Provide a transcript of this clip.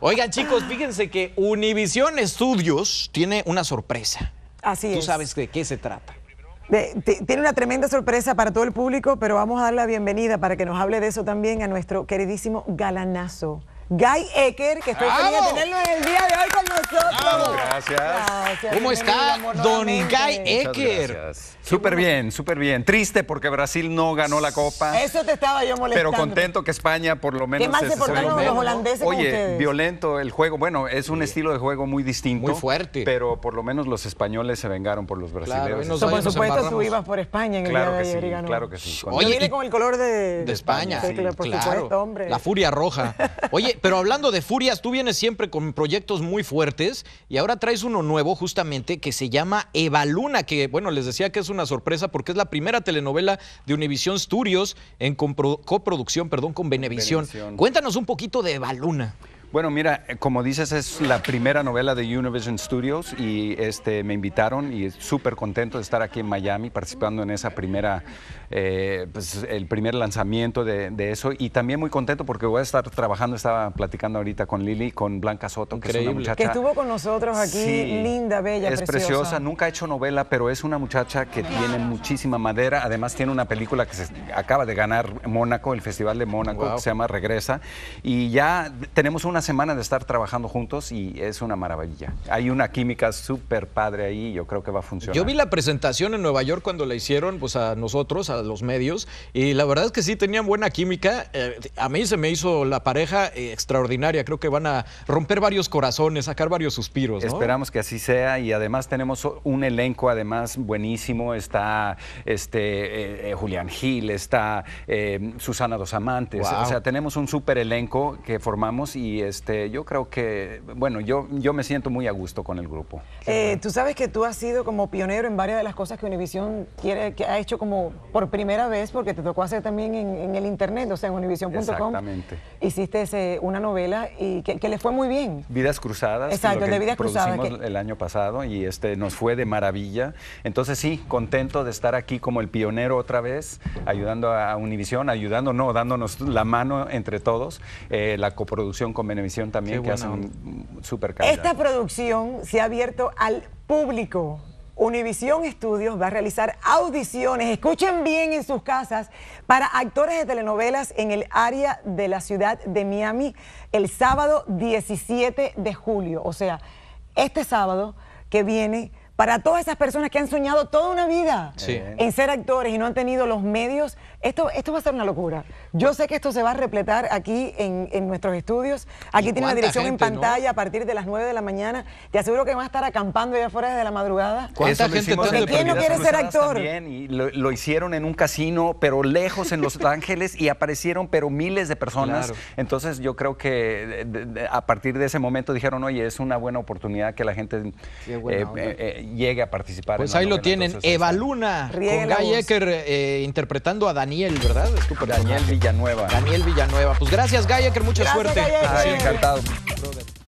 Oigan, chicos, fíjense que Univision Studios tiene una sorpresa. Así es. Tú sabes de qué se trata. tiene una tremenda sorpresa para todo el público, pero vamos a dar la bienvenida para que nos hable de eso también a nuestro queridísimo galanazo. Guy Ecker, que estoy feliz tenerlo en el día de hoy con nosotros. Gracias. gracias. ¿Cómo está don Guy Ecker? Súper bien, súper bien. Triste porque Brasil no ganó la Copa. Eso te estaba yo molestando. Pero contento que España por lo menos... ¿Qué más se portaron los holandeses Oye, violento el juego. Bueno, es un estilo de juego muy distinto. Muy fuerte. Pero por lo menos los españoles se vengaron por los brasileños. por supuesto, tú por España en el claro día de ayer sí, y ganó. Claro que sí. Oye, yo con el color de... De España. por claro. supuesto, hombre. La furia roja. Oye, pero hablando de furias, tú vienes siempre con proyectos muy fuertes y ahora traes uno nuevo justamente que se llama Evaluna, que bueno, les decía que es una sorpresa porque es la primera telenovela de Univisión Studios en coproducción, perdón, con Benevisión. Cuéntanos un poquito de Evaluna. Bueno, mira, eh, como dices, es la primera novela de Univision Studios y este, me invitaron y súper contento de estar aquí en Miami participando en esa primera, eh, pues, el primer lanzamiento de, eso y también muy contento porque voy a estar trabajando, estaba platicando ahorita con Lili, con Blanca Soto, que es una muchacha... Que estuvo con nosotros aquí, linda, bella, Es preciosa. nunca ha hecho novela, pero es una muchacha que tiene muchísima madera, además tiene una película que se acaba de ganar Mónaco, el Festival de Mónaco, que se llama Regresa y ya tenemos una semana de estar trabajando juntos y es una maravilla. Hay una química súper padre ahí y yo creo que va a funcionar. Yo vi la presentación en Nueva York cuando la hicieron pues, a nosotros, a los medios, y la verdad es que sí tenían buena química. Eh, a mí se me hizo la pareja eh, extraordinaria. Creo que van a romper varios corazones, sacar varios suspiros. Esperamos que así sea y además tenemos un elenco además buenísimo. Está este, eh, Julián Gil, está Susana Dos Amantes. O sea, tenemos un súper elenco que formamos y este, yo creo que, bueno, yo, yo me siento muy a gusto con el grupo. Eh, tú sabes que tú has sido como pionero en varias de las cosas que Univision quiere, que ha hecho como por primera vez, porque te tocó hacer también en, el internet, o sea, en univision.com. Exactamente. Hiciste una novela y que, le fue muy bien. Vidas Cruzadas. Exacto, de Vidas Cruzadas. Que... el año pasado y este, nos fue de maravilla. Entonces sí, contento de estar aquí como el pionero otra vez, ayudando a Univision, ayudando, no, dándonos la mano entre todos, eh, la coproducción con también, que HACEN un Esta producción se ha abierto al público. Univisión ESTUDIOS va a realizar audiciones, escuchen bien en sus casas, para actores de telenovelas en el área de la ciudad de Miami el sábado 17 de julio. O sea, este sábado que viene para todas esas personas que han soñado toda una vida en ser actores y no han tenido los medios, esto, esto va a ser una locura. Yo sé que esto se va a repletar aquí en, nuestros estudios. Aquí tiene la dirección en pantalla a partir de las 9 de la mañana. Te aseguro que van a estar acampando allá afuera desde la madrugada. ¿Cuánta gente no quiere ser actor? lo, hicieron en un casino, pero lejos en Los Ángeles, y aparecieron, pero miles de personas. Entonces yo creo que a partir de ese momento dijeron, oye, es una buena oportunidad que la gente... Eh, eh, eh, llegue a participar. Pues ahí lo tienen, Evaluna Eva Luna, con Guy Ecker, eh, interpretando a Daniel, ¿verdad? Daniel Villanueva. Daniel Villanueva. Pues gracias, Guy Ecker, mucha suerte. encantado.